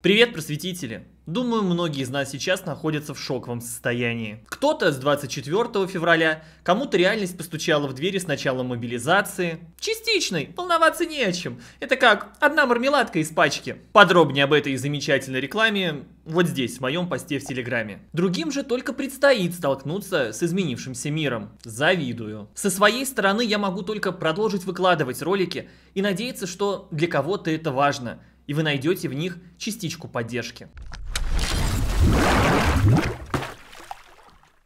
Привет, просветители! Думаю, многие из нас сейчас находятся в шоковом состоянии. Кто-то с 24 февраля, кому-то реальность постучала в двери с начала мобилизации. Частичной, волноваться не о чем. Это как одна мармеладка из пачки. Подробнее об этой замечательной рекламе вот здесь, в моем посте в Телеграме. Другим же только предстоит столкнуться с изменившимся миром. Завидую. Со своей стороны я могу только продолжить выкладывать ролики и надеяться, что для кого-то это важно – и вы найдете в них частичку поддержки.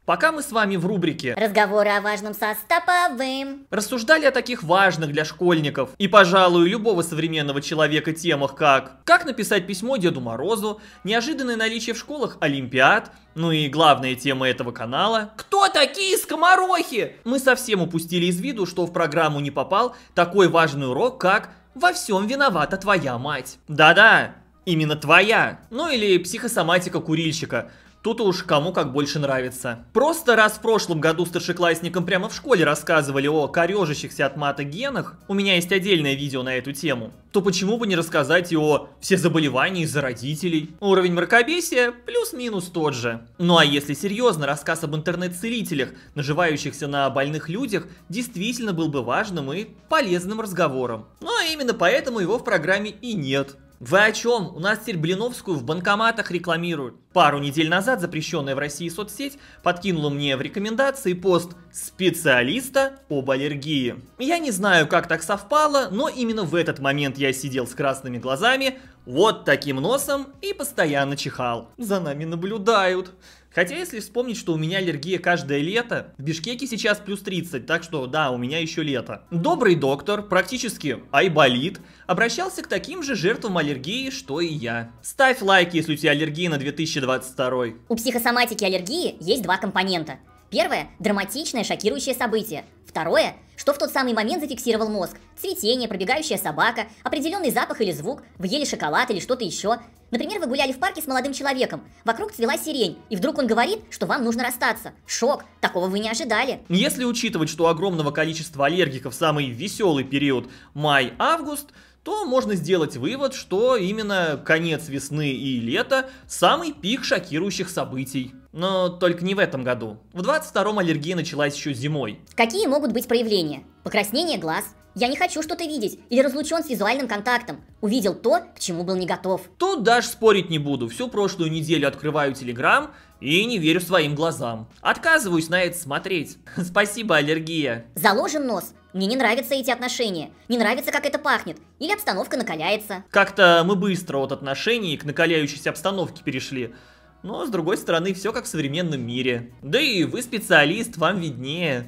Пока мы с вами в рубрике «Разговоры о важном со Стоповым» рассуждали о таких важных для школьников и, пожалуй, любого современного человека темах, как «Как написать письмо Деду Морозу», «Неожиданное наличие в школах Олимпиад», ну и главная тема этого канала «Кто такие скоморохи?» Мы совсем упустили из виду, что в программу не попал такой важный урок, как во всем виновата твоя мать. Да-да, именно твоя. Ну или психосоматика курильщика. Тут уж кому как больше нравится. Просто раз в прошлом году старшеклассникам прямо в школе рассказывали о корежащихся от мата генах, у меня есть отдельное видео на эту тему, то почему бы не рассказать и о все заболевания из-за родителей? Уровень мракобесия плюс-минус тот же. Ну а если серьезно, рассказ об интернет-целителях, наживающихся на больных людях, действительно был бы важным и полезным разговором. Но ну а именно поэтому его в программе и нет. Вы о чем? У нас теперь Блиновскую в банкоматах рекламируют. Пару недель назад запрещенная в России соцсеть подкинула мне в рекомендации пост специалиста об аллергии. Я не знаю, как так совпало, но именно в этот момент я сидел с красными глазами, вот таким носом и постоянно чихал. За нами наблюдают. Хотя, если вспомнить, что у меня аллергия каждое лето, в Бишкеке сейчас плюс 30, так что да, у меня еще лето. Добрый доктор, практически айболит, обращался к таким же жертвам аллергии, что и я. Ставь лайк, если у тебя аллергия на 2022. У психосоматики аллергии есть два компонента. Первое – драматичное шокирующее событие. Второе – что в тот самый момент зафиксировал мозг. Цветение, пробегающая собака, определенный запах или звук, вы ели шоколад или что-то еще. Например, вы гуляли в парке с молодым человеком, вокруг цвела сирень, и вдруг он говорит, что вам нужно расстаться. Шок, такого вы не ожидали. Если учитывать, что у огромного количества аллергиков самый веселый период май-август, то можно сделать вывод, что именно конец весны и лета самый пик шокирующих событий. Но только не в этом году. В 22-м аллергия началась еще зимой. Какие могут быть проявления? Покраснение глаз, я не хочу что-то видеть или разлучен с визуальным контактом. Увидел то, к чему был не готов. Тут даже спорить не буду. Всю прошлую неделю открываю Телеграм и не верю своим глазам. Отказываюсь на это смотреть. Спасибо, аллергия. Заложен нос. Мне не нравятся эти отношения. Не нравится, как это пахнет. Или обстановка накаляется. Как-то мы быстро от отношений к накаляющейся обстановке перешли. Но, с другой стороны, все как в современном мире. Да и вы специалист, вам виднее.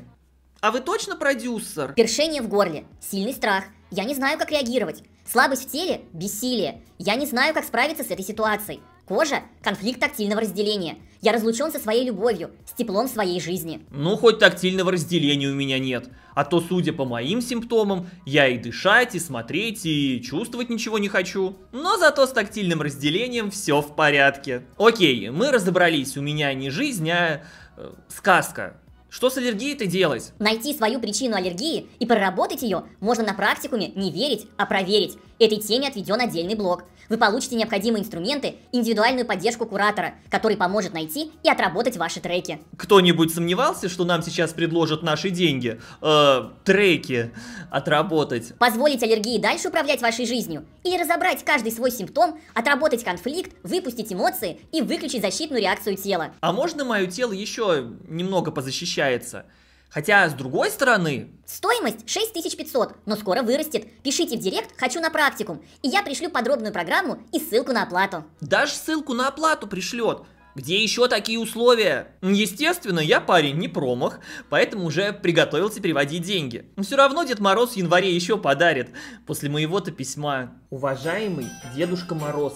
А вы точно продюсер? Першение в горле, сильный страх. Я не знаю, как реагировать. Слабость в теле – бессилие. Я не знаю, как справиться с этой ситуацией. Кожа – конфликт тактильного разделения. Я разлучен со своей любовью, с теплом своей жизни. Ну, хоть тактильного разделения у меня нет. А то, судя по моим симптомам, я и дышать, и смотреть, и чувствовать ничего не хочу. Но зато с тактильным разделением все в порядке. Окей, мы разобрались, у меня не жизнь, а э, сказка. Что с аллергией-то делать? Найти свою причину аллергии и проработать ее можно на практикуме не верить, а проверить. Этой теме отведен отдельный блок. Вы получите необходимые инструменты, индивидуальную поддержку куратора, который поможет найти и отработать ваши треки. Кто-нибудь сомневался, что нам сейчас предложат наши деньги? Э, треки отработать. Позволить аллергии дальше управлять вашей жизнью? Или разобрать каждый свой симптом, отработать конфликт, выпустить эмоции и выключить защитную реакцию тела? А можно мое тело еще немного позащищать? получается. Хотя, с другой стороны... Стоимость 6500, но скоро вырастет. Пишите в директ «Хочу на практикум», и я пришлю подробную программу и ссылку на оплату. Даже ссылку на оплату пришлет. Где еще такие условия? Естественно, я парень не промах, поэтому уже приготовился переводить деньги. Но все равно Дед Мороз в январе еще подарит, после моего-то письма. Уважаемый Дедушка Мороз,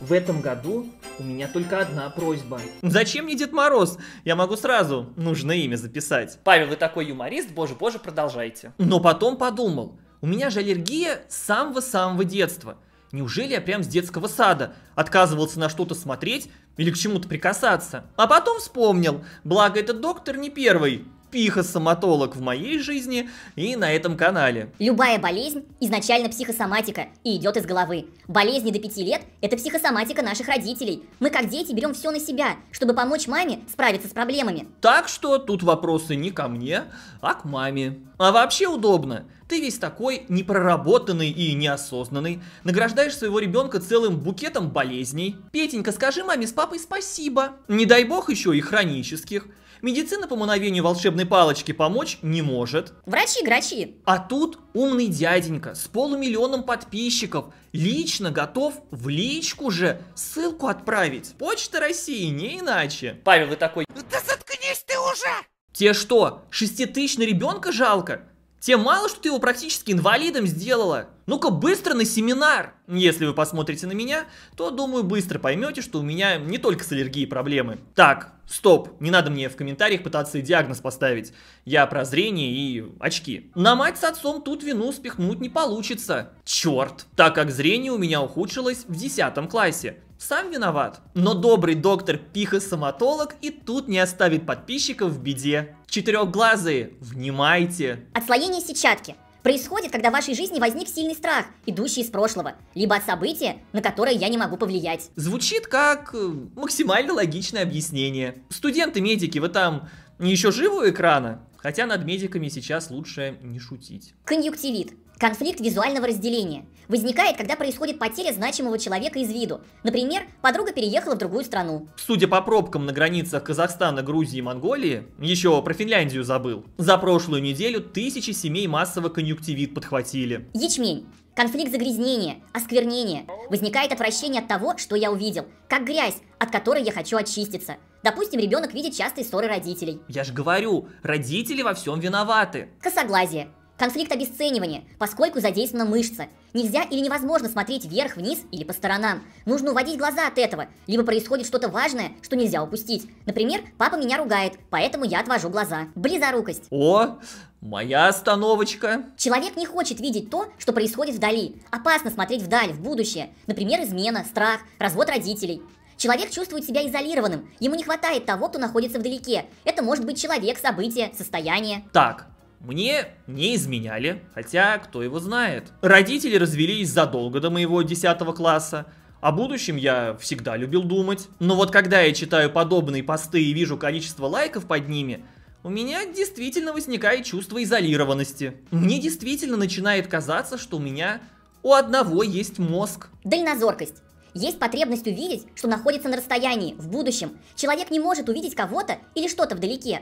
в этом году у меня только одна просьба. Зачем мне Дед Мороз? Я могу сразу нужное имя записать. Павел, вы такой юморист, боже-боже, продолжайте. Но потом подумал, у меня же аллергия самого-самого детства. Неужели я прям с детского сада отказывался на что-то смотреть или к чему-то прикасаться? А потом вспомнил, благо этот доктор не первый, психосоматолог в моей жизни и на этом канале. Любая болезнь изначально психосоматика и идет из головы. Болезни до 5 лет – это психосоматика наших родителей. Мы как дети берем все на себя, чтобы помочь маме справиться с проблемами. Так что тут вопросы не ко мне, а к маме. А вообще удобно. Ты весь такой непроработанный и неосознанный, награждаешь своего ребенка целым букетом болезней. Петенька, скажи маме с папой спасибо. Не дай бог еще и хронических. Медицина по мановению волшебной палочки помочь не может. Врачи-грачи. А тут умный дяденька с полумиллионом подписчиков лично готов в личку же ссылку отправить. Почта России, не иначе. Павел, вы такой... Да заткнись ты уже! Те что, шеститысячный ребенка жалко? Тебе мало, что ты его практически инвалидом сделала? Ну-ка быстро на семинар! Если вы посмотрите на меня, то, думаю, быстро поймете, что у меня не только с аллергией проблемы. Так, стоп, не надо мне в комментариях пытаться диагноз поставить. Я про зрение и очки. На мать с отцом тут вину спихнуть не получится. Черт, так как зрение у меня ухудшилось в 10 классе. Сам виноват. Но добрый доктор пиха-стоматолог и тут не оставит подписчиков в беде. Четырехглазые, внимайте. Отслоение сетчатки происходит, когда в вашей жизни возник сильный страх, идущий из прошлого, либо от события, на которое я не могу повлиять. Звучит как э, максимально логичное объяснение. Студенты-медики, вы там еще живы у экрана? Хотя над медиками сейчас лучше не шутить. Конъюнктивит Конфликт визуального разделения возникает, когда происходит потеря значимого человека из виду. Например, подруга переехала в другую страну. Судя по пробкам на границах Казахстана, Грузии и Монголии, еще про Финляндию забыл, за прошлую неделю тысячи семей массово конъюнктивит подхватили. Ячмень. Конфликт загрязнения, осквернения. Возникает отвращение от того, что я увидел, как грязь, от которой я хочу очиститься. Допустим, ребенок видит частые ссоры родителей. Я же говорю, родители во всем виноваты. Косоглазие. Конфликт обесценивания, поскольку задействована мышца. Нельзя или невозможно смотреть вверх-вниз или по сторонам. Нужно уводить глаза от этого, либо происходит что-то важное, что нельзя упустить. Например, папа меня ругает, поэтому я отвожу глаза. Близорукость. О, моя остановочка. Человек не хочет видеть то, что происходит вдали. Опасно смотреть вдаль, в будущее. Например, измена, страх, развод родителей. Человек чувствует себя изолированным, ему не хватает того, кто находится вдалеке. Это может быть человек, событие, состояние. Так, мне не изменяли, хотя кто его знает. Родители развелись задолго до моего 10 класса. О будущем я всегда любил думать. Но вот когда я читаю подобные посты и вижу количество лайков под ними, у меня действительно возникает чувство изолированности. Мне действительно начинает казаться, что у меня у одного есть мозг. Дальнозоркость. Есть потребность увидеть, что находится на расстоянии, в будущем. Человек не может увидеть кого-то или что-то вдалеке.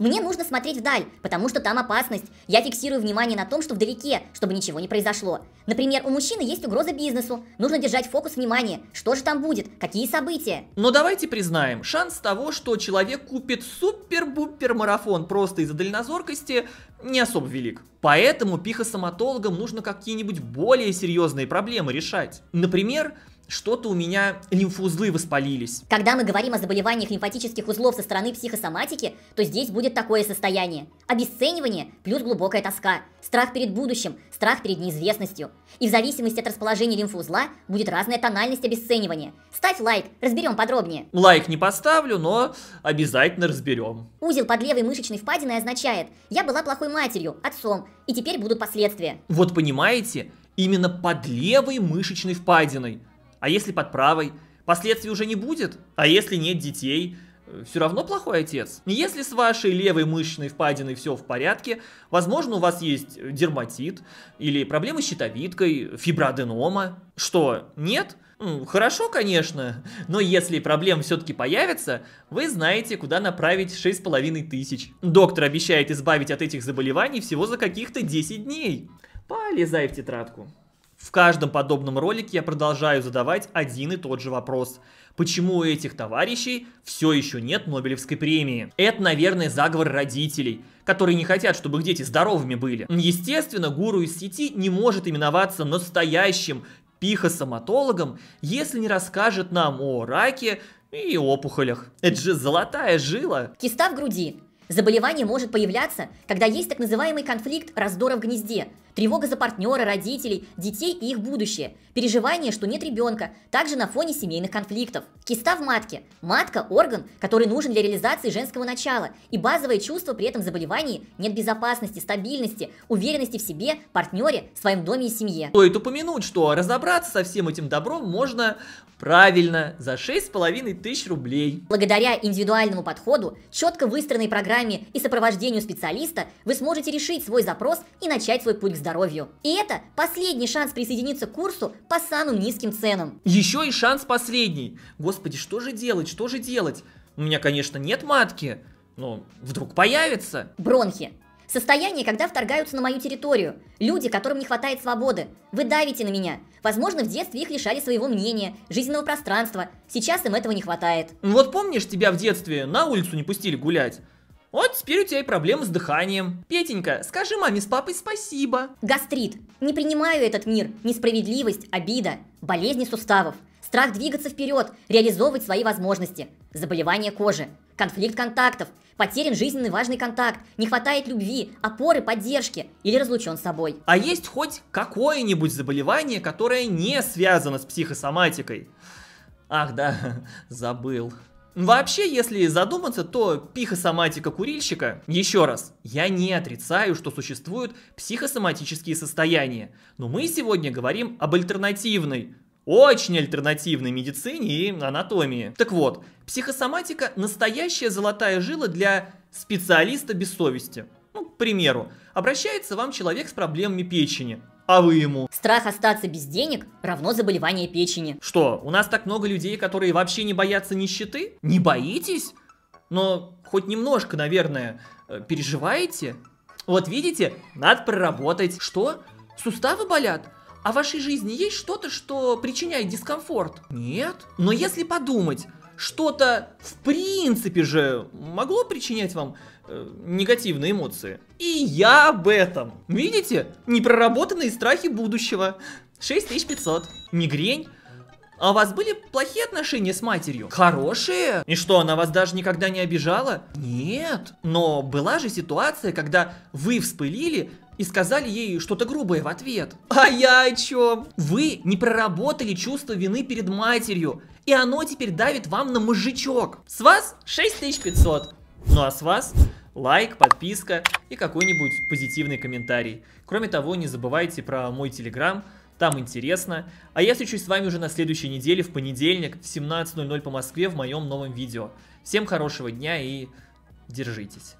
Мне нужно смотреть вдаль, потому что там опасность. Я фиксирую внимание на том, что вдалеке, чтобы ничего не произошло. Например, у мужчины есть угроза бизнесу. Нужно держать фокус внимания. Что же там будет? Какие события? Но давайте признаем, шанс того, что человек купит супер-бупер марафон просто из-за дальнозоркости, не особо велик. Поэтому пихосоматологам нужно какие-нибудь более серьезные проблемы решать. Например, что-то у меня лимфоузлы воспалились. Когда мы говорим о заболеваниях лимфатических узлов со стороны психосоматики, то здесь будет такое состояние. Обесценивание плюс глубокая тоска, страх перед будущим, страх перед неизвестностью. И в зависимости от расположения лимфоузла будет разная тональность обесценивания. Ставь лайк, разберем подробнее. Лайк не поставлю, но обязательно разберем. Узел под левой мышечной впадиной означает «я была плохой матерью, отцом, и теперь будут последствия». Вот понимаете, именно под левой мышечной впадиной – а если под правой? Последствий уже не будет? А если нет детей? Э, все равно плохой отец. Если с вашей левой мышечной впадиной все в порядке, возможно, у вас есть э, дерматит или проблемы с щитовидкой, фиброденома. Что, нет? Хорошо, конечно, но если проблем все-таки появится, вы знаете, куда направить 6,5 тысяч. Доктор обещает избавить от этих заболеваний всего за каких-то 10 дней. Полезай в тетрадку. В каждом подобном ролике я продолжаю задавать один и тот же вопрос. Почему у этих товарищей все еще нет Нобелевской премии? Это, наверное, заговор родителей, которые не хотят, чтобы их дети здоровыми были. Естественно, гуру из сети не может именоваться настоящим пихосоматологом, если не расскажет нам о раке и опухолях. Это же золотая жила. Киста в груди. Заболевание может появляться, когда есть так называемый конфликт раздора в гнезде – тревога за партнера, родителей, детей и их будущее, переживание, что нет ребенка, также на фоне семейных конфликтов. Киста в матке. Матка – орган, который нужен для реализации женского начала, и базовое чувство при этом заболевании нет безопасности, стабильности, уверенности в себе, партнере, своем доме и семье. Стоит упомянуть, что разобраться со всем этим добром можно правильно за 6,5 тысяч рублей. Благодаря индивидуальному подходу, четко выстроенной программе и сопровождению специалиста вы сможете решить свой запрос и начать свой путь к здоровью. И это последний шанс присоединиться к курсу по самым низким ценам. Еще и шанс последний. Господи, что же делать, что же делать? У меня, конечно, нет матки, но вдруг появится. Бронхи. Состояние, когда вторгаются на мою территорию. Люди, которым не хватает свободы. Вы давите на меня. Возможно, в детстве их лишали своего мнения, жизненного пространства. Сейчас им этого не хватает. Вот помнишь, тебя в детстве на улицу не пустили гулять? Вот теперь у тебя и проблемы с дыханием. Петенька, скажи маме с папой спасибо. Гастрит. Не принимаю этот мир. Несправедливость, обида, болезни суставов, страх двигаться вперед, реализовывать свои возможности, заболевание кожи, конфликт контактов, потерян жизненно важный контакт, не хватает любви, опоры, поддержки или разлучен с собой. А есть хоть какое-нибудь заболевание, которое не связано с психосоматикой? Ах да, забыл. Вообще, если задуматься, то психосоматика курильщика, еще раз, я не отрицаю, что существуют психосоматические состояния, но мы сегодня говорим об альтернативной, очень альтернативной медицине и анатомии. Так вот, психосоматика – настоящая золотая жила для специалиста без совести. Ну, к примеру, обращается вам человек с проблемами печени – а вы ему? Страх остаться без денег равно заболевание печени. Что, у нас так много людей, которые вообще не боятся нищеты? Не боитесь? Но хоть немножко, наверное, э, переживаете? Вот видите, надо проработать. Что? Суставы болят? А в вашей жизни есть что-то, что причиняет дискомфорт? Нет. Но если подумать, что-то в принципе же могло причинять вам э, негативные эмоции. И я об этом. Видите? Непроработанные страхи будущего. 6500. Мигрень а у вас были плохие отношения с матерью? Хорошие? И что, она вас даже никогда не обижала? Нет. Но была же ситуация, когда вы вспылили, и сказали ей что-то грубое в ответ. А я о чем? Вы не проработали чувство вины перед матерью, и оно теперь давит вам на мужичок. С вас 6500. Ну а с вас лайк, подписка и какой-нибудь позитивный комментарий. Кроме того, не забывайте про мой телеграм, там интересно. А я встречусь с вами уже на следующей неделе, в понедельник, в 17.00 по Москве в моем новом видео. Всем хорошего дня и держитесь.